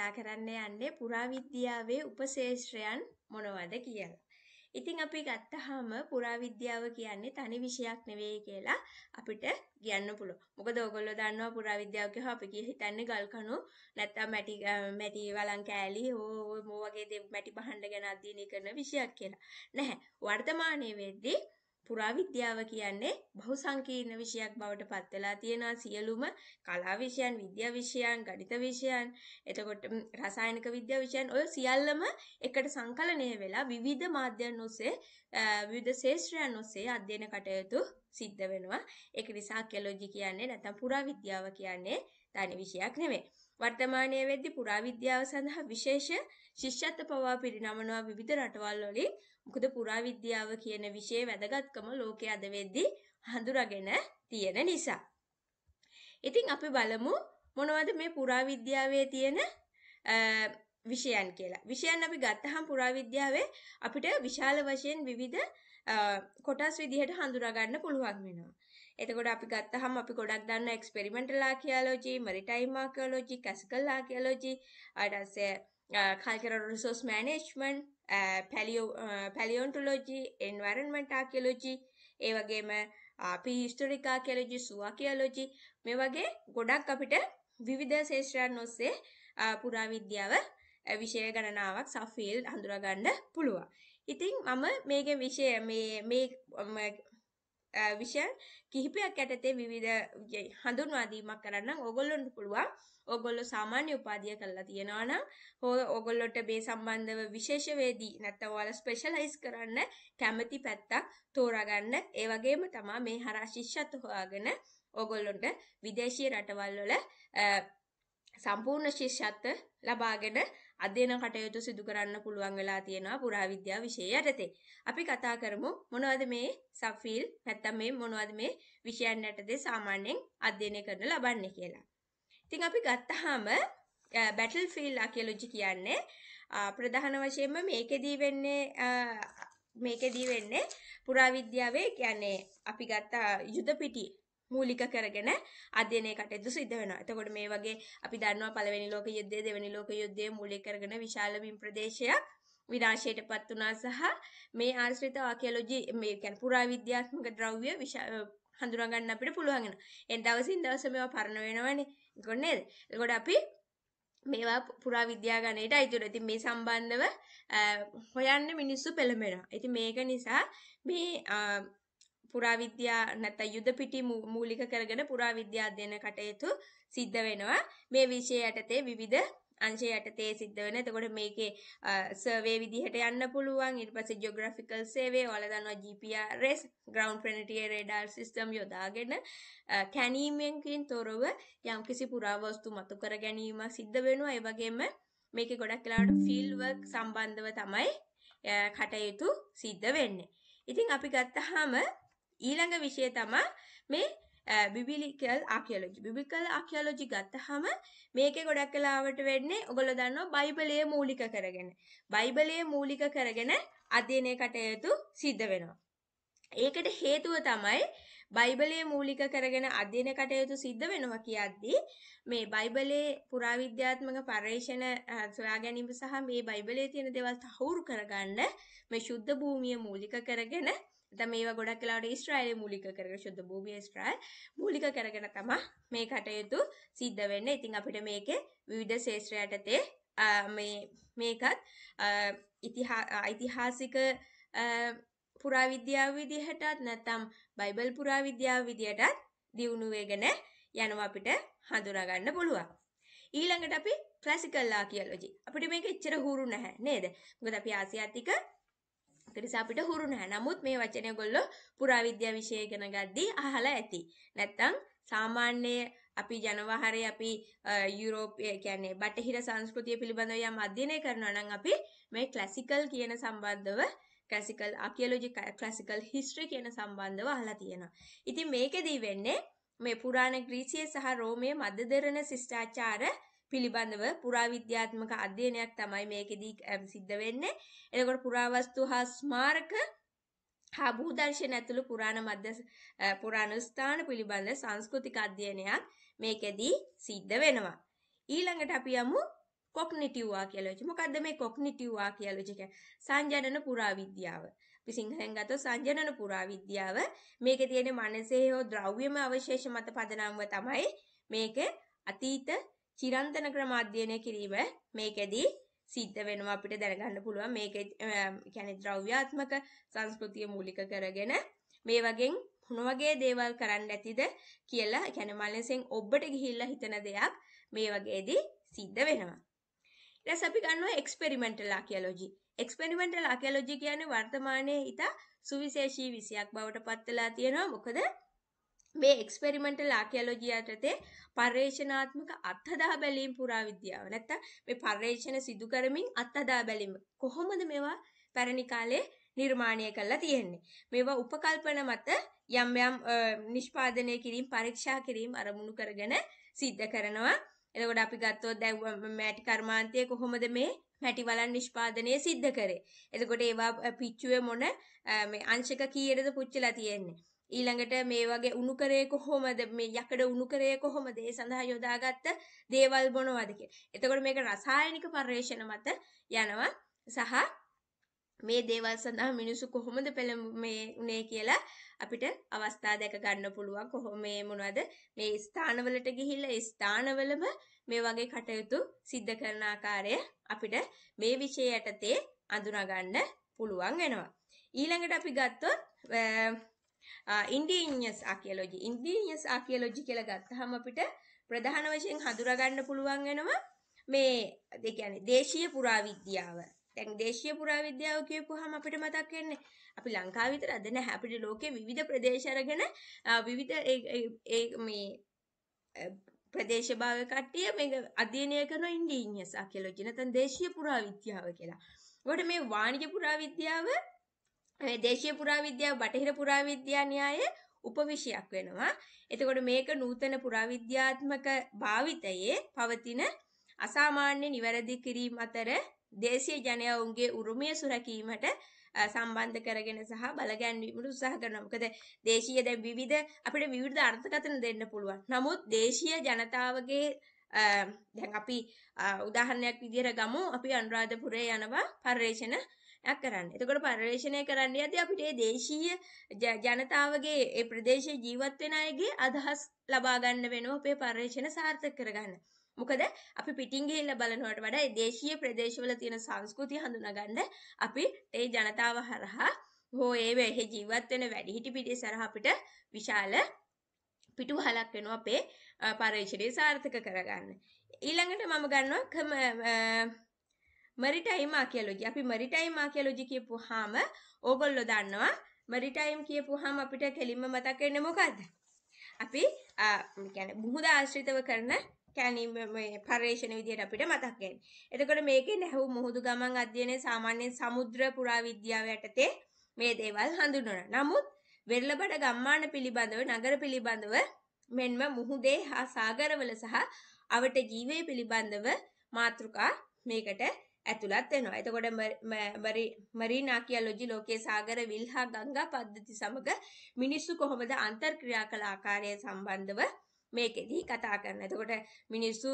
කතා කරන්න යන්නේ පුරාවිද්‍යාවේ උපශේෂ්ත්‍රයන් මොනවද කියලා. ඉතින් අපි ගත්තාම පුරාවිද්‍යාව කියන්නේ තනි විෂයක් නෙවෙයි කියලා අපිට කියන්න පුළුවන්. මොකද ඔයගොල්ලෝ දන්නවා පුරාවිද්‍යාව කියහම අපි කිය හිතන්නේ ගල් කණු නැත්තම් මැටි මැටි වලං කෑලි ඕ වගේ දේ මැටි භාණ්ඩ ගැන අධ්‍යයනය කරන විෂයක් කියලා. නැහැ. වර්තමානයේ වෙද්දී පුරාවිද්‍යාව කියන්නේ බහු සංකීර්ණ විෂයක් බවට පත් වෙලා තියෙනවා සියලුම කලා විෂයන්, විද්‍යා විෂයන්, ගණිත විෂයන්, එතකොට රසායනික විද්‍යා විෂයන් ඔය සියල්ලම එකට සංකලනය වෙලා විවිධ මාධ්‍යයන් ඔස්සේ විවිධ ශාස්ත්‍රයන් ඔස්සේ අධ්‍යයන කටයුතු සිද්ධ වෙනවා. ඒක නිසා archaeology කියන්නේ නැත්නම් පුරාවිද්‍යාව කියන්නේ තනි විෂයක් නෙමෙයි. වර්තමානයේ වෙද්දී පුරාවිද්‍යාව සඳහා විශේෂ ශිෂ්‍යත්ව පවා පිරිනමනවා විවිධ රටවල් වලින් මොකද පුරාවිද්‍යාව කියන විෂයේ වැදගත්කම ලෝකයේ අද වෙද්දී හඳුනාගෙන තියෙන නිසා. ඉතින් අපි බලමු මොනවද මේ පුරාවිද්‍යාවේ තියෙන විෂයන් කියලා. විෂයන් අපි ගත්තහම පුරාවිද්‍යාවේ අපිට විශාල වශයෙන් විවිධ කොටස් විදිහට හඳුනා ගන්න පුළුවන් වෙනවා. එතකොට අපි ගත්තහම අපි ගොඩක් දන්න එක්ස්පෙරිමෙන්ටල් ආකියාලොජි, මරිටයිම් ආකියාලොජි, කැසිකල් ආකියාලොජි, ඊට පස්සේ cultural resource management paleo paleontology environment archaeology ඒ වගේම අපි හිස්ටොරික් ආකියලොජි සුවාකියලොජි මේ වගේ ගොඩක් අපිට විවිධ ශේෂ්ත්‍රයන් ඔස්සේ පුරාවිද්‍යාව විෂය ගණනාවක් සෆිල් හඳුරගන්න පුළුවන්. ඉතින් මම මේක විෂය මේ මේ විෂ කිහිපයක් ඇටතේ විවිධ හඳුන්වාදීමක් කරන්න ඕගොල්ලොන්ට පුළුවන් ඕගොල්ලො සාමාන්‍ය උපාධිය කරලා තියෙනවන හෝ ඔගොල්ලොට බේ සම්බන්ධව විශේෂවේදී නැත්තවල ස්පෙෂලයිස් කරන්න කැමති පැත්තක් තෝරගන්න ඒවගේම තමා මේ හරා ශිෂ්ෂත් හොයාගෙන ඔගොල්ලොන්ට විදේශී රටවල්ලොල සම්පූර්ණ ශිෂ්ෂත්ව ලබාගෙන අධ්‍යයන කටයුතු සිදු කරන්න පුළුවන් වෙලා තියෙනවා පුරාවිද්‍යා විෂය යටතේ. අපි කතා කරමු මොනවද මේ සබ්ෆීල් නැත්තම් මේ මොනවද මේ විෂයන් යටතේ සාමාන්‍යයෙන් අධ්‍යයනය කරන ලබන්නේ කියලා. ඉතින් අපි ගත්තාම බැටල් ෆීල් ආකියොලොජි කියන්නේ ප්‍රධාන වශයෙන්ම මේකෙදී වෙන්නේ මේකෙදී වෙන්නේ පුරාවිද්‍යාවේ කියන්නේ අපි ගත්ත යුද පිටි මූලික කරගෙන අධ්‍යයනය කටයුතු සිද්ධ වෙනවා. එතකොට මේ වගේ අපි දන්නවා පළවෙනි ලෝක යුද්ධය දෙවෙනි ලෝක යුද්ධය මූලික කරගෙන විශාල බිම් ප්‍රදේශයක් විනාශයට පත් වුණා සහ මේ ආශ්‍රිත ආකියෝලොජි මේ කියන්නේ පුරාවිද්‍යාත්මක ද්‍රව්‍ය හඳුනා ගන්න අපිට පුළුවන් වෙනවා. එන් දවසින් දවස මේවා පරණ වෙනවනේ. ඒක නේද? ඒකෝට අපි මේවා පුරා විද්‍යා ගණයට අයිතිවල. ඉතින් මේ සම්බන්ධව හොයන්න මිනිස්සු පෙළඹෙනවා. ඉතින් මේක නිසා මේ පුරාවිද්‍යා නැත යුදපිටි මූලික කරගෙන පුරාවිද්‍යා අධ්‍යයන කටයුතු සිද්ධ වෙනවා මේ විෂය යටතේ විවිධ අංශය යටතේ සිද්ධ වෙන. එතකොට මේකේ සර්වේ විදිහට යන්න පුළුවන්. ඊට පස්සේ ජියෝග්‍රැෆිකල් සර්වේ, ඔයාලා දන්නවා GPRS, ground planetary radar system යොදාගෙන කැණීමෙන්කින් තොරව යම්කිසි පුරාවස්තු මතු කර ගැනීම සිද්ධ වෙනවා. ඒ වගේම මේකේ ගොඩක් වෙලාවට field work සම්බන්ධව තමයි කටයුතු සිද්ධ වෙන්නේ. ඉතින් අපි ගත්තාම ඊළඟ විෂය තමයි මේ බිබිලිකල් ආකියෝලොජි. බිබිකල් ආකියෝලොජි ගත්තහම මේකේ ගොඩක් කලාවට වෙන්නේ ඔගොල්ලෝ දන්නවා බයිබලයේ මූලික කරගෙන. බයිබලයේ මූලික කරගෙන අධ්‍යයනය කටයුතු සිද්ධ වෙනවා. ඒකට හේතුව තමයි බයිබලයේ මූලික කරගෙන අධ්‍යයන කටයුතු සිද්ධ වෙනවා කියද්දී මේ බයිබලයේ පුරාවිද්‍යාත්මක පර්යේෂණ සොයා ගැනීම සහ මේ බයිබලයේ තියෙන දේවල් තහවුරු කරගන්න මේ සුද්ධ භූමිය මූලික කරගෙන එත මේවා ගොඩක් කලාට ස්ට්‍රයිල මූලික කරගෙන ශුද්ධ භූමිය ස්ට්‍රයිල් මූලික කරගෙන තමා මේ කටයුතු සිද්ධ වෙන්න ඉතින් අපිට මේකේ විවිධ ශේෂත්‍ර යටතේ මේ මේකත් ඓතිහාසික පුරාවිද්‍යාව විදිහටත් නැත්නම් බයිබල් පුරාවිද්‍යාව විදිහටත් දියුණු වෙගෙන යනවා අපිට හඳුනා ගන්න පුළුවන්. ඊළඟට අපි ක්ලාසිකල් ආකියොලොජි. අපිට මේක එච්චර හුරු නැහැ නේද? මොකද අපි ආසියාතික නිසා අපිට හුරු නැහැ. නමුත් මේ වචනේ ඔයගොල්ලෝ පුරාවිද්‍යා විෂය ඉගෙන ගද්දී අහලා ඇති. නැත්තම් සාමාන්‍ය අපි ජනවහරේ අපි යුරෝපීය කියන්නේ බටහිර සංස්කෘතිය පිළිබඳව යම් අධ්‍යයනය කරනවා නම් අපි මේ ක්ලාසිකල් කියන සම්බන්ධව ක්ලාසිකල් ආකියොලොජි ක්ලාසිකල් හිස්ටරි කියන සම්බන්ධව අහලා තියෙනවා. ඉතින් මේකෙදී වෙන්නේ මේ පුරාණ ග්‍රීසිය සහ රෝමයේ මැදදරන ශිෂ්ටාචාර පිළිබඳව පුරාවිද්‍යාත්මක අධ්‍යයනයක් තමයි මේකෙදී සිද්ධ වෙන්නේ. එතකොට පුරාවස්තු හා ස්මාරක හා භූදර්ශන ඇතුළු පුරාණ මධ්‍ය පුරාණ ස්ථාන පිළිබඳ සංස්කෘතික අධ්‍යයනයක් මේකෙදී සිද්ධ වෙනවා. ඊළඟට අපි යමු කොග්නිටිව් ආකියොලොජි. මොකද්ද මේ කොග්නිටිව් ආකියොලොජි කියන්නේ? සංජානන පුරාවිද්‍යාව. අපි සිංහලෙන් ගත්තොත් සංජානන පුරාවිද්‍යාව මේකේ තියෙන මනසේ හෝ ද්‍රව්‍යම අවශේෂ මත පදනම්ව තමයි මේක අතීත චිරන්තන ක්‍රම අධ්‍යයනය කිරීම මේකෙදී සිද්ධ වෙනවා අපිට දැනගන්න පුළුවන් මේක කියන්නේ ද්‍රව්‍යාත්මක සංස්කෘතිය මූලික කරගෙන මේ වගේ මොන වගේ දේවල් කරන්න ඇතිද කියලා කියන්නේ මනසෙන් ඔබට ගිහිල්ලා හිතන දෙයක් මේ වගේදී සිද්ධ වෙනවා. ඊට පස්සේ අපි ගන්නවා එක්ස්පෙරිමෙන්ටල් ආකියොලොජි. එක්ස්පෙරිමෙන්ටල් ආකියොලොජි කියන්නේ වර්තමානයේ ඉතා සුවිශේෂී විෂයක් බවට පත් වෙලා තියෙනවා. මොකද මේ එක්ස්පෙරිමෙන්ටල් ආකියොලොජි යටතේ පර්යේෂණාත්මක අත්හදා බැලීම් පුරාවිද්‍යාව නැත්තම් මේ පර්යේෂණ සිදු කරමින් අත්හදා බැලීම කොහොමද මේවා පැරණි කාලේ නිර්මාණය කරලා තියෙන්නේ මේවා උපකල්පන මත යම් යම් නිෂ්පාදනය කිරීම පරීක්ෂා කිරීම අරමුණු කරගෙන සිද්ධ කරනවා එතකොට අපි ගත්තොත් දැන් මැටි කර්මාන්තයේ කොහොමද මේ මැටි වලන් නිෂ්පාදනය සිද්ධ කරේ එතකොට ඒවා පිච්චුවේ මොන මේ අංශක කීයටද පුච්චලා තියෙන්නේ ඊළඟට මේ වගේ උණු කරේ කොහොමද මේ යකඩ උණු කරේ කොහොමද ඒ සඳහා යොදාගත්ත දේවල් මොනවද කියලා. එතකොට මේක රසායනික පර්යේෂණ මත යනවා සහ මේ දේවල් සඳහා මිනිස්සු කොහොමද පෙළඹ මේ උනේ කියලා අපිට අවස්ථා දැක ගන්න පුළුවන් කොහොම මේ මොනවද මේ ස්ථානවලට ගිහිල්ලා ස්ථානවලම මේ වගේ කටයුතු සිද්ධ කරන ආකාරය අපිට මේ විෂය යටතේ අඳුනා ගන්න පුළුවන් වෙනවා ඊළඟට අපි ගත්තොත් ඉන්ඩීනියස් ආකියොලොජි ඉන්ඩීනියස් ආකියොලොජි කියලා ගත්තහම අපිට ප්‍රධාන වශයෙන් හඳුනා ගන්න පුළුවන් වෙනවා මේ ඒ කියන්නේ දේශීය පුරාවිද්‍යාව. දැන් දේශීය පුරාවිද්‍යාව කියපුවාම අපිට මතක් වෙන්නේ අපි ලංකාව විතරද නැහැ අපිට ලෝකේ විවිධ ප්‍රදේශ අරගෙන විවිධ ඒ මේ ප්‍රදේශ භාග කට්ටිය මේක අධ්‍යයනය කරන ඉන්ඩීනියස් ආකියොලොජි නැත්නම් දේශීය පුරාවිද්‍යාව කියලා. ඒකට මේ වාණිජ පුරාවිද්‍යාව දේශය පුරාවිද්‍යාව බටහිර පුරාවිද්‍යා න්‍යාය උපවිෂයක් වෙනවා. එතකොට මේක නූතන පුරාවිද්‍යාත්මක භාවිතයේ පවතින අසාමාන්‍ය නිවැරදි කිරීම අතර දේශීය ජනයාවුන්ගේ උරුමය සුරැකීමට සම්බන්ධ කරගෙන සහ බලගැන්වීමට උත්සාහ කරනවා. මොකද දේශීය දැන් විවිධ අපිට විවිධ අර්ථකථන දෙන්න පුළුවන්. නමුත් දේශීය ජනතාවගේ දැන් අපි උදාහරණයක් විදිහට ගමු අපි අනුරාධපුරේ යනවා පර්යේෂණ යක් කරන්න. එතකොට පර්යේෂණය කරන්න යද්දී අපිට මේ දේශීය ජනතාවගේ ඒ ප්‍රදේශයේ ජීවත් වෙන අයගේ අදහස් ලබා ගන්න වෙනවා අපේ පර්යේෂණ සාර්ථක කරගන්න. මොකද අපි පිටින් ගිහිල්ලා බලනවට වඩා ඒ දේශීය ප්‍රදේශවල තියෙන සංස්කෘතිය හඳුනාගන්න අපි ඒ ජනතාව හරහා හෝ ඒ වෙහි ජීවත් වෙන වැඩිහිටි පිරිස අපිට විශාල පිටුවහලක් වෙනවා අපේ පර්යේෂණය සාර්ථක කරගන්න. ඊළඟට මම ගන්නවා මරිටයිම් ආකියොලොජි. අපි මරිටයිම් ආකියොලොජි කියපුවාම ඕගොල්ලෝ දන්නවා මරිටයිම් කියපුවාම අපිට කෙලින්ම මතක් වෙන්නේ මොකද්ද? අපි يعني බුහුද ආශ්‍රිතව කරන කැනීම පර්යේෂණ විදිහට අපිට මතක් වෙන්නේ. එතකොට මේකේ නැහුව මුහුදු ගමන් අධ්‍යයනය සාමාන්‍යයෙන් සමුද්‍ර පුරා විද්‍යාව යටතේ මේ දේවල් හඳුන්වනවා. නමුත් වෙරළබඩ ගම්මාන පිළිබඳව නගර පිළිබඳව මෙන්ම මුහුදේ හා සාගරවල සහ අවට ජීවය පිළිබඳව මාතෘකා මේකට ඇතුළත් වෙනවා. එතකොට මරීනා කියලොජි ලෝකයේ සාගර විල් හා ගංගා පද්ධති සමග මිනිස්සු කොහොමද අන්තර්ක්‍රියා කළ ආකාරය සම්බන්ධව මේකෙදී කතා කරනවා. එතකොට මිනිස්සු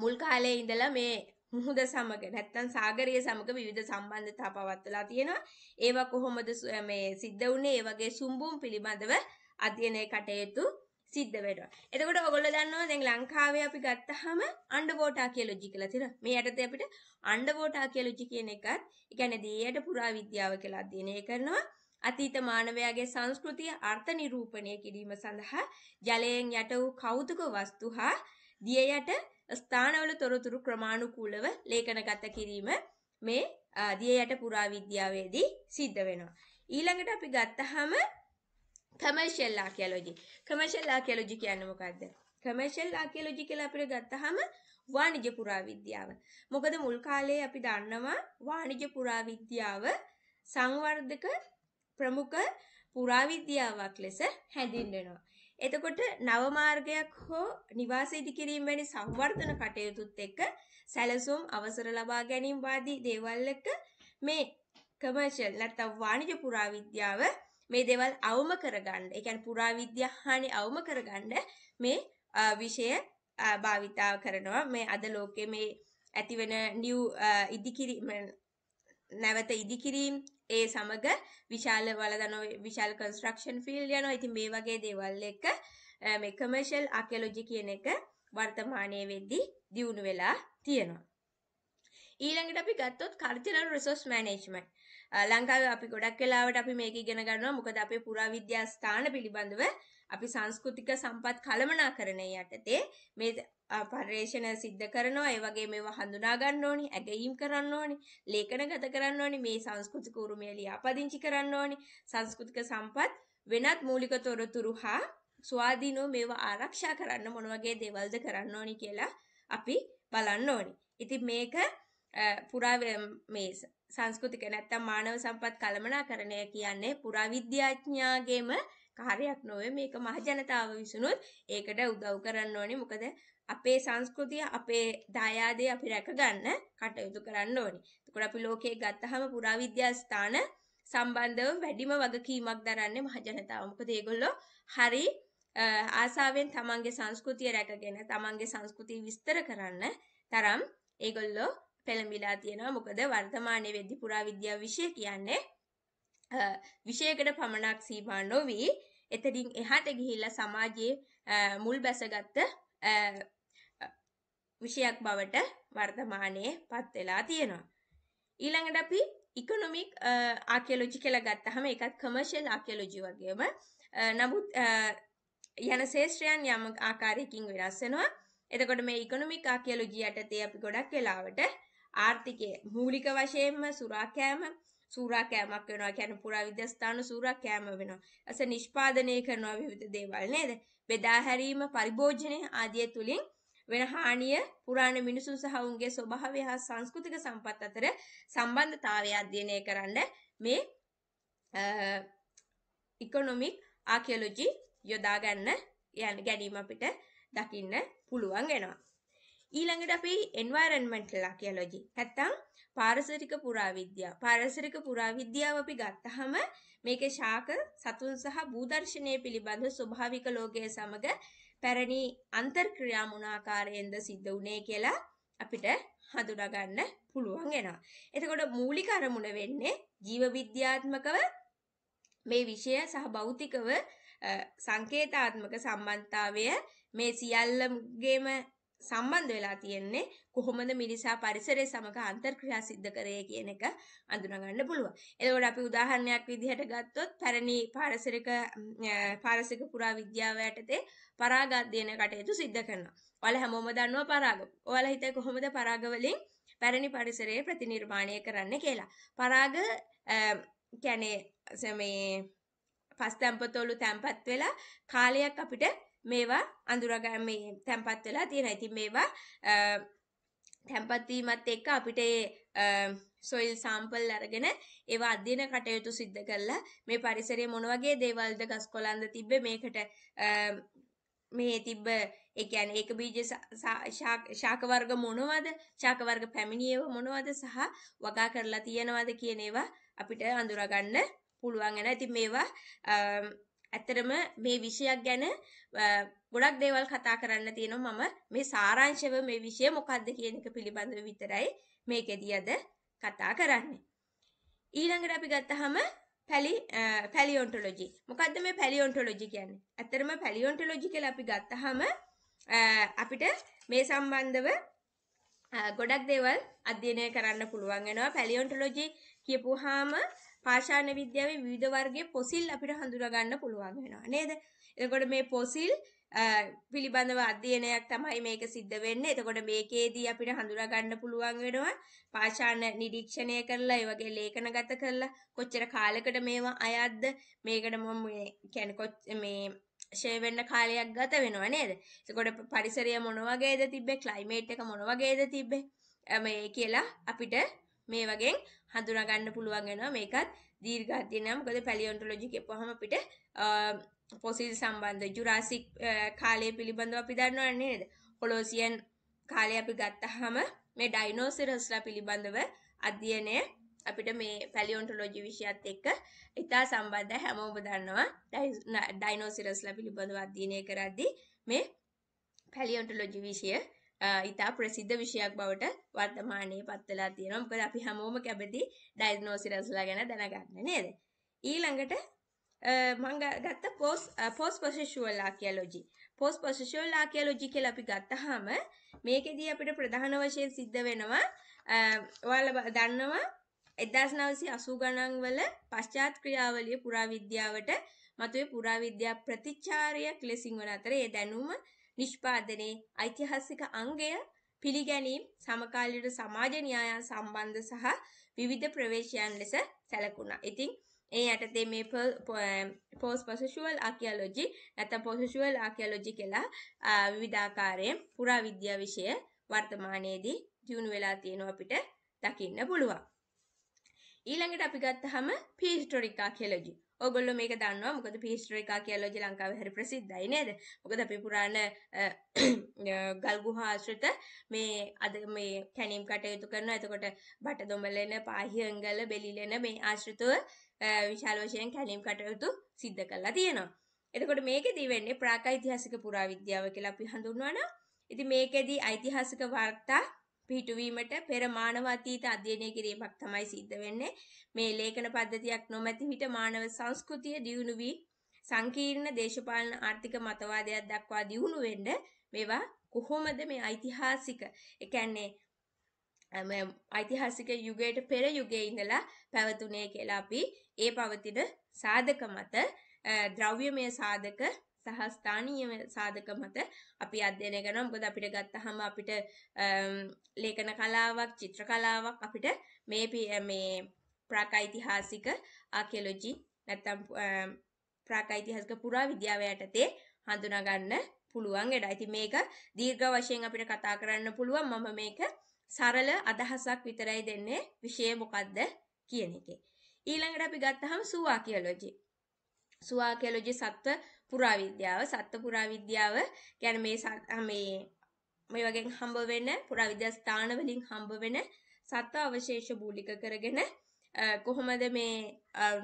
මුල් කාලයේ ඉඳලා මේ මුහුද සමග නැත්තම් සාගරය සමග විවිධ සම්බන්ධතා පවත්වලා තියෙනවා. ඒවා කොහොමද මේ සිද්ධ වුණේ? ඒ වගේ සුම්බුම් පිළිබඳව අධ්‍යයනයේ කටයුතු සිද්ධ වෙනවා. එතකොට ඔයගොල්ලෝ දන්නවා දැන් ලංකාවේ අපි ගත්තාම අන්ඩර්වෝට ආකියොලොජි කියලා තියෙනවා. මේ යටතේ අපිට අන්ඩර්වෝට ආකියොලොජි කියන එකත්, ඒ කියන්නේ දේයට පුරාවිද්‍යාව කියලා අධ්‍යයනය කරනවා. අතීත මානවයාගේ සංස්කෘතිය අර්ථ නිරූපණය කිරීම සඳහා ජලයෙන් යට වූ කෞතුක වස්තු හා දිය යට ස්ථානවල තොරතුරු ක්‍රමානුකූලව ලේඛනගත කිරීම මේ දිය යට පුරාවිද්‍යාවේදී සිද්ධ වෙනවා. ඊළඟට අපි ගත්තාම කමර්ෂල් ආකියලොජි කමර්ෂල් ආකියලොජි කියන්නේ මොකක්ද කමර්ෂල් ආකියලොජි කියලා අපිට ගත්තහම වාණිජ පුරාවිද්‍යාව. මොකද මුල් කාලේ අපි දන්නවා වාණිජ පුරාවිද්‍යාව සංවර්ධක ප්‍රමුඛ පුරාවිද්‍යාවක් ලෙස හැඳින්වෙනවා. එතකොට නව මාර්ගයක් හෝ නිවාස ඉදිකිරීම වැනි සංවර්ධන කටයුතුත් එක්ක සැලසුම් අවසර ලබා ගැනීම වාදී දේවල් එක්ක මේ කමර්ෂල් නැත්නම් වාණිජ පුරාවිද්‍යාව මේ දේවල් අවම කරගන්න ඒ කියන්නේ පුරාවිද්‍යා හානි අවම කරගන්න මේ විෂය භාවිතා කරනවා මේ අද ලෝකයේ මේ ඇතිවෙන නිව් ඉදිකිරීම නැවත ඉදිකිරීම් ඒ සමග විශාල වලදනෝ විශාල කන්ස්ට්‍රක්ෂන් ෆීල්ඩ් යනවා ඉතින් මේ වගේ දේවල් එක මේ කමර්ෂල් ආකියොලොජි කියන එක වර්තමානයේ වෙද්දී දියුණු වෙලා තියෙනවා ඊළඟට අපි ගත්තොත් කල්චරල් රිසෝස් මැනේජ්මන්ට් ලංකාව අපි ගොඩක් කලාවට අපි මේක ඉගෙන ගන්නවා මොකද අපේ පුරාවිද්‍යා ස්ථාන පිළිබඳව අපි සංස්කෘතික සම්පත් කළමනාකරණය යටතේ මේ පර්යේෂණ සිද්ධ කරනවා ඒ වගේ මේවා හඳුනා ගන්න ඕනි ඇගයීම් කරන්න ඕනි ලේඛනගත කරන්න ඕනි මේ සංස්කෘතික උරුමය ලියාපදිංචි කරන්න ඕනි සංස්කෘතික සම්පත් වෙනත් මූලික තොරතුරු හා ස්වාධීනෝ මේවා ආරක්ෂා කරන්න මොන වගේ දේවල්ද කරන්න ඕනි කියලා අපි බලන්න ඕනි ඉතින් මේක පුරා මේ සංස්කෘතික නැත්තම් මානව සම්පත් කළමනාකරණය කියන්නේ පුරාවිද්‍යාඥයාගේම කාර්යයක් නොවේ මේක මහ ජනතාව විසිනුත් ඒකට උදව් කරන්න ඕනේ මොකද අපේ සංස්කෘතිය අපේ දායාදේ අපි රැකගන්න කටයුතු කරන්න ඕනේ. එතකොට අපි ලෝකයේ ගත්තහම පුරාවිද්‍යා ස්ථාන සම්බන්ධව වැඩිම වගකීමක් දරන්නේ මහ ජනතාව. මොකද ඒගොල්ලෝ හරි ආසාවෙන් තමන්ගේ සංස්කෘතිය රැකගෙන තමන්ගේ සංස්කෘතිය විස්තර කරන්න තරම් ඒගොල්ලෝ පෙළඹිලා තියෙනවා මොකද වර්තමානයේ වෙද්දී පුරාවිද්‍යා විෂය කියන්නේ විෂයකට පමණක් සීමා නොවී එතනින් එහාට ගිහිල්ලා සමාජයේ මුල් බැසගත්ත විෂයක් බවට වර්තමානයේ පත් වෙලා තියෙනවා. ඊළඟට අපි ඉකොනොමික් ආකියොලොජි කියලා ගත්තහම ඒකත් කමර්ෂල් ආකියොලොජි වගේම නමුත් යන ශේෂ්ත්‍රයන් යම් ආකාරයකින් වෙනස් වෙනවා. එතකොට මේ ඉකොනොමික් ආකියොලොජි යටතේ අපි ගොඩක් වෙලාවට ආර්ථිකය මූලික වශයෙන්ම සුරා කෑම සූරා කෑමක් වෙනවා කියන්නේ පුරා විද්‍යස්ථාන සූරා කෑම වෙනවා. අස නිෂ්පාදනය කරනවා විවිධ දේවල් නේද? බෙදා හැරීම පරිභෝජනය ආදිය තුලින් වෙන හානිය පුරාණ මිනිසුන් සහ ඔවුන්ගේ ස්වභාවය හා සංස්කෘතික සම්පත් අතර සම්බන්ධතාවය අධ්‍යයනය කරන්න මේ ඉකොනොමික් ආකියොලොජි යොදා ගන්න යන ගැනීම අපිට දකින්න පුළුවන් වෙනවා. ඊළඟට අපි එන්වයරන්මෙන්ටල් අකියොලොජි නැත්තම් පාරිසරික පුරාවිද්‍යාව. පාරිසරික පුරාවිද්‍යාව අපි ගත්තහම මේකේ ශාක සතුන් සහ භූදර්ශනය පිළිබඳ ස්වභාවික ලෝකයේ සමග පැරණි අන්තර්ක්‍රියා මොන ආකාරයෙන්ද සිද්ධ වුනේ කියලා අපිට හඳුනා ගන්න පුළුවන් වෙනවා. එතකොට මූලික අරමුණ වෙන්නේ ජීව විද්‍යාත්මකව මේ විෂය සහ භෞතිකව සංකේතාත්මක සම්බන්ධතාවය මේ සියල්ලගේම සම්බන්ධ වෙලා තියෙන්නේ කොහොමද මිනිසා පරිසරය සමග අන්තර්ක්‍රියා සිද්ධ කරේ කියන එක අඳුනගන්න පුළුවන්. එතකොට අපි උදාහරණයක් විදිහට ගත්තොත් පැරණි පාරිසරික පාරිසරික පුරාවිද්‍යාව යටතේ පරාග අධ්‍යයන කටයුතු සිද්ධ කරනවා. ඔයාලා හැමෝම දන්නවා පරාග. ඔයාලා හිතේ කොහොමද පරාග වලින් පැරණි පරිසරය ප්‍රතිනිර්මාණය කරන්න කියලා. පරාග කැනේ මේ පස් තැම්පතොලු තැම්පත් වෙලා කාලයක් අපිට මේවා අඳුරගන්න මේ තැම්පත් වෙලා තියෙනවා. ඉතින් මේවා තැම්පත් වීමත් එක්ක අපිට ඒ සොයිල් සාම්පල් අරගෙන ඒවා අධ්‍යයන කටයුතු සිද්ධ කරලා මේ පරිසරයේ මොන වගේ දේවල්ද ගස් කොළන්ද තිබ්බේ මේකට මේ තිබ්බ ඒ කියන්නේ ඒක බීජ ශාක වර්ග මොනවද ශාක වර්ග පැමිණියව මොනවද සහ වගා කරලා තියෙනවද කියන ඒවා අපිට අඳුරගන්න පුළුවන් වෙනවා. ඉතින් මේවා ඇත්තරම මේ විෂයක් ගැන ගොඩක් දේවල් කතා කරන්න තියෙනවා මම මේ සාරාංශව මේ විෂය මොකක්ද කියන එක පිළිබඳව විතරයි මේකෙදී අද කතා කරන්නේ. ඊළඟට අපි ගත්තහම පැලි පැලියොන්ටොලොජි. මොකද්ද මේ පැලියොන්ටොලොජි කියන්නේ? ඇත්තරම පැලියොන්ටොලොජි කියලා අපි ගත්තහම අපිට මේ සම්බන්ධව ගොඩක් දේවල් අධ්‍යයනය කරන්න පුළුවන් වෙනවා පැලියොන්ටොලොජි කියපුවාම පාෂාණ විද්‍යාවේ විවිධ වර්ගයේ පොසිල් අපිට හඳුනා ගන්න පුළුවන් වෙනවා නේද? එතකොට මේ පොසිල් පිළිබඳව අධ්‍යයනයක් තමයි මේක සිද්ධ වෙන්නේ. එතකොට මේකේදී අපිට හඳුනා ගන්න පුළුවන් වෙනවා පාෂාණ නිරීක්ෂණය කරලා ඒ වගේ ලේඛනගත කරලා කොච්චර කාලයකට මේවා අයද්ද මේකට මම කියන්නේ මේ ෂේ වෙන්න කාලයක් ගත වෙනවා නේද? එතකොට පරිසරය මොන වගේද තිබ්බේ? ක්ලයිමේට් එක මොන වගේද තිබ්බේ? මේ කියලා අපිට මේ වගේ හඳුනා ගන්න පුළුවන් වෙනවා මේකත් දීර්ඝාතය නම් මොකද පැලියොන්ටොලොජි කියපුවාම අපිට ෆොසිල් සම්බන්ධ ජුරාසික් කාලය පිළිබඳව අපි දන්නවන්නේ නේද? හොලෝසියන් කාලය අපි ගත්තාම මේ ඩයිනෝසරස්ලා පිළිබඳව අධ්‍යයනය අපිට මේ පැලියොන්ටොලොජි විෂයත් එක්ක ඉතා සම්බන්ධයි හැමෝම දන්නවා ඩයිනෝසරස්ලා පිළිබඳව අධ්‍යයනය කරද්දී මේ පැලියොන්ටොලොජි විෂය ඉතා ප්‍රසිද්ධ විෂයක් බවට වර්තමානයේ පත්වලා තියෙනවා. මොකද අපි හැමෝම කැමති ඩයග්නොසිස්ලා ගැන දැනගන්න නේද? ඊළඟට මම ගත්ත පෝස් පෝස් පොසිෂුවල් ආකියොලොජි. පෝස් පොසිෂුවල් ආකියොලොජි කියලා අපි ගත්තාම මේකෙදී අපිට ප්‍රධාන වශයෙන් සිද්ධ වෙනවා ඔයාලා දන්නවා 1980 ගණන් වල පශ්චාත් ක්‍රියාවලිය පුරාවිද්‍යාවට මතුවේ පුරාවිද්‍යා ප්‍රතිචාරයක් ලෙසින් වන අතර ඒ දැනුම නිෂ්පාදනයේ ඓතිහාසික අංගය පිළිගැනීම් සමකාලීන සමාජ න්‍යායන් සම්බන්ධ සහ විවිධ ප්‍රවේශයන් ලෙස සැලකුණා. ඉතින් ඒ යටතේ මේ පෝස් පොසෙෂුවල් ආකියොලොජි නැත්නම් පොසෙෂුවල් ආකියොලොජි කියලා විවිධාකාරයෙන් පුරාවිද්‍යා විෂය වර්තමානයේදී දිනු වෙලා තියෙනවා අපිට දකින්න පුළුවන්. ඊළඟට අපි ගත්තාම prehistoric archaeology ඔගොල්ලෝ මේක දන්නවා මොකද පිහිස්ට්‍රේකා කියලෝජි ලංකාවේ හරි ප්‍රසිද්ධයි නේද මොකද අපි පුරාණ ගල්ගුහා ආශ්‍රිත මේ අද මේ කැණීම් කටයුතු කරනවා එතකොට බට දොඹලෙන පාහියංගල බෙලිලෙන මේ ආශ්‍රිතව විශාල වශයෙන් කැණීම් කටයුතු සිද්ධ කරලා තියෙනවා එතකොට මේකෙදී වෙන්නේ ප්‍රාකයිතිහාසික පුරාවිද්‍යාව කියලා අපි හඳුන්වනවා ඉතින් මේකෙදී ඓතිහාසික වාර්තා පිහිටුවීමට පෙර මානව අතීත අධ්‍යයනය කිරීමක් තමයි සිද්ධ වෙන්නේ. මේ ලේඛන පද්ධතියක් නොමැති විට මානව සංස්කෘතිය දියුණු වී සංකීර්ණ දේශපාලන ආර්ථික මතවාදයක් දක්වා දියුණු වෙන්න මේවා කොහොමද මේ ඓතිහාසික ඒ කියන්නේ ඓතිහාසික යුගයට පෙර යුගයේ ඉඳලා පැවතුනේ කියලා අපි ඒ පවතින සාධක මත ද්‍රව්‍යමය සාධක සහ ස්ථානීය සාධක මත අපි අධ්‍යයනය කරනවා. මොකද අපිට ගත්තහම අපිට ලේඛන කලාවක්, චිත්‍ර කලාවක් අපිට මේ මේ ප්‍රාකෛතිහාසික ආකියොලොජි නැත්තම් ප්‍රාකෛතිහාසික පුරා විද්‍යාව යටතේ හඳුනා ගන්න පුළුවන් වැඩ. ඉතින් මේක දීර්ඝ වශයෙන් අපිට කතා කරන්න පුළුවන්. මම මේක සරල අදහසක් විතරයි දෙන්නේ. විෂය මොකද්ද කියන එකේ. ඊළඟට අපි ගත්තහම සුවාකියොලොජි. සුවාකියොලොජි සත්ව පුරාවිද්‍යාව සත්ව පුරාවිද්‍යාව ගැන මේ මේ මේ වගේ හම්බ වෙන පුරාවිද්‍යා ස්ථාන වලින් හම්බ වෙන සත්ව අවශේෂ මූලික කරගෙන කොහොමද මේ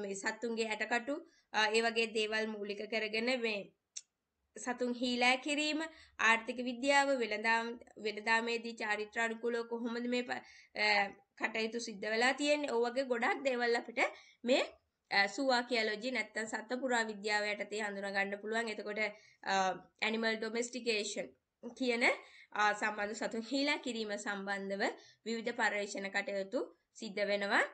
මේ සත්තුන්ගේ ඇටකටු ඒ වගේ දේවල් මූලික කරගෙන මේ සතුන් හීලෑ කිරීම ආර්ථික විද්‍යාව වෙළඳාම් වෙළඳාමේදී චාරිත්‍රානුකූලව කොහොමද මේ කටයුතු සිද්ධ වෙලා තියෙන්නේ ඔය වගේ ගොඩක් දේවල් අපිට මේ සුවාකියලොජි නැත්තම් සත්ත්ව පුරා විද්‍යාව යටතේ හඳුනා ගන්න පුළුවන්. එතකොට animal domestication කියන සම්බන්ධ සතුන් හීලා කිරීම සම්බන්ධව විවිධ පර්යේෂණ කටයුතු සිද්ධ වෙනවා.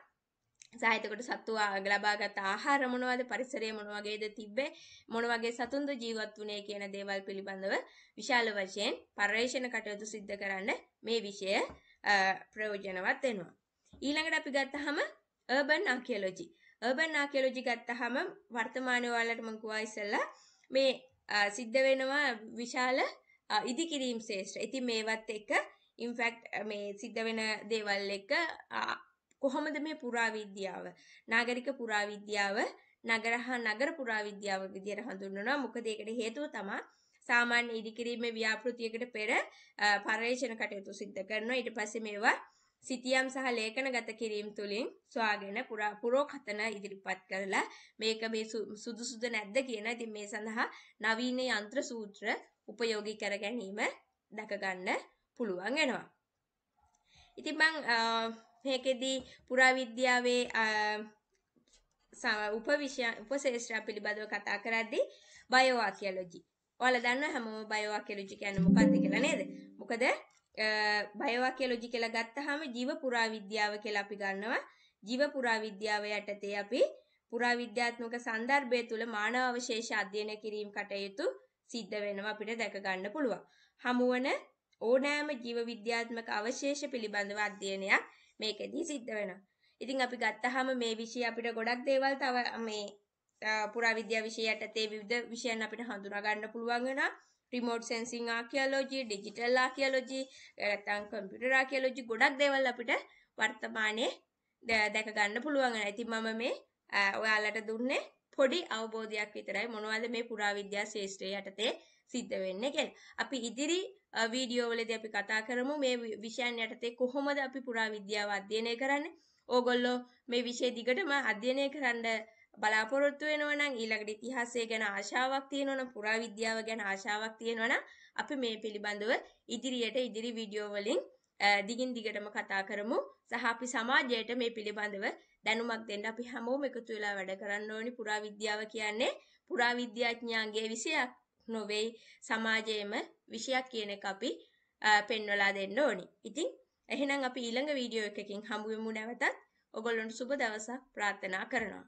සාහිතකොට සත්තු ලබාගත් ආහාර මොනවද පරිසරය මොන වගේද තිබ්බේ මොන වගේ සතුන්ද ජීවත් වුණේ කියන දේවල් පිළිබඳව විශාල වශයෙන් පර්යේෂණ කටයුතු සිද්ධ කරන්න මේ විෂය ප්‍රයෝජනවත් වෙනවා ඊළඟට අපි ගත්තහම urban archaeology urban archaeology ගත්තහම වර්තමානයේ ඔයාලට මම කිව්වා ඉස්සෙල්ලා මේ සිද්ධ වෙනවා විශාල ඉදිකිරීම් ශේෂ්ත්‍ර. ඉතින් මේවත් එක ඉන්ෆැක්ට් මේ සිද්ධ වෙන දේවල් එක කොහොමද මේ පුරාවිද්‍යාව නාගරික පුරාවිද්‍යාව නගර හා නගර පුරාවිද්‍යාව විදිහට හඳුන්වනවා. මොකද ඒකට හේතුව තමයි සාමාන්‍ය ඉදිකිරීමේ ව්‍යාපෘතියකට පෙර පර්යේෂණ කටයුතු සිද්ධ කරනවා. ඊට පස්සේ මේවා සිතියම් සහ ලේඛනගත කිරීම තුළින් සොයාගෙන පුරෝකථන ඉදිරිපත් කරලා මේක මේ සුදුසුද නැද්ද කියන ඉතින් මේ සඳහා නවීන යන්ත්‍ර සූත්‍ර උපයෝගී කර ගැනීම දැක ගන්න පුළුවන් වෙනවා. ඉතින් මං මේකෙදී පුරාවිද්‍යාවේ උපවිෂය උපශේෂ්ත්‍රය පිළිබඳව කතා කරද්දී බයෝ ආකියොලොජි. ඔයාලා දන්නවා හැමෝම බයෝ ආකියොලොජි කියන්නේ මොකක්ද කියලා නේද? මොකද බයෝවාකියොලොජි කියලා ගත්තාම ජීව පුරාවිද්‍යාව කියලා අපි ගන්නවා. ජීව පුරාවිද්‍යාව යටතේ අපි පුරාවිද්‍යාත්මක සන්දර්භය තුල මානව අවශේෂ අධ්‍යයනය කිරීම කටයුතු සිද්ධ වෙනවා අපිට දැක ගන්න පුළුවන්. හමුවන ඕනෑම ජීව විද්‍යාත්මක අවශේෂ පිළිබඳව අධ්‍යයනයක් මේකෙදී සිද්ධ වෙනවා. ඉතින් අපි ගත්තාම මේ විෂය අපිට ගොඩක් දේවල් තව මේ පුරාවිද්‍යා විෂය යටතේ විවිධ විෂයන් අපිට හඳුනා ගන්න පුළුවන් වෙනවා. රිමෝට් සෙන්සිං ආකියෝලොජි ඩිජිටල් ආකියෝලොජි නැත්නම් කම්පියුටර් ආකියෝලොජි ගොඩක් දේවල් අපිට වර්තමානයේ දැක ගන්න පුළුවන්. ඉතින් මම මේ ඔයාලට දුන්නේ පොඩි අවබෝධයක් විතරයි මොනවද මේ පුරාවිද්‍යා ශාස්ත්‍රය යටතේ සිද්ධ වෙන්නේ කියලා. අපි ඉදිරි වීඩියෝ වලදී අපි කතා කරමු මේ විෂයන් යටතේ කොහොමද අපි පුරාවිද්‍යාව අධ්‍යයනය කරන්නේ. ඕගොල්ලෝ මේ විෂය දිගටම අධ්‍යයනය කරන්න බලාපොරොත්තු වෙනවා නම් ඊළඟට ඉතිහාසය ගැන ආශාවක් තියෙනවා නම් පුරාවිද්‍යාව ගැන ආශාවක් තියෙනවා නම් අපි මේ පිළිබඳව ඉදිරියට ඉදිරි වීඩියෝ වලින් දිගින් දිගටම කතා කරමු සහ අපි සමාජයට මේ පිළිබඳව දැනුමක් දෙන්න අපි හැමෝම එකතු වෙලා වැඩ කරන්න ඕනි පුරාවිද්‍යාව කියන්නේ පුරාවිද්‍යාඥයන්ගේ විෂයක් නොවේ සමාජයේම විෂයක් කියන එක අපි පෙන්වලා දෙන්න ඕනි. ඉතින් එහෙනම් අපි ඊළඟ වීඩියෝ එකකින් හමු වෙමු නැවතත් ඔගොල්ලන්ට සුබ දවසක් ප්‍රාර්ථනා කරනවා.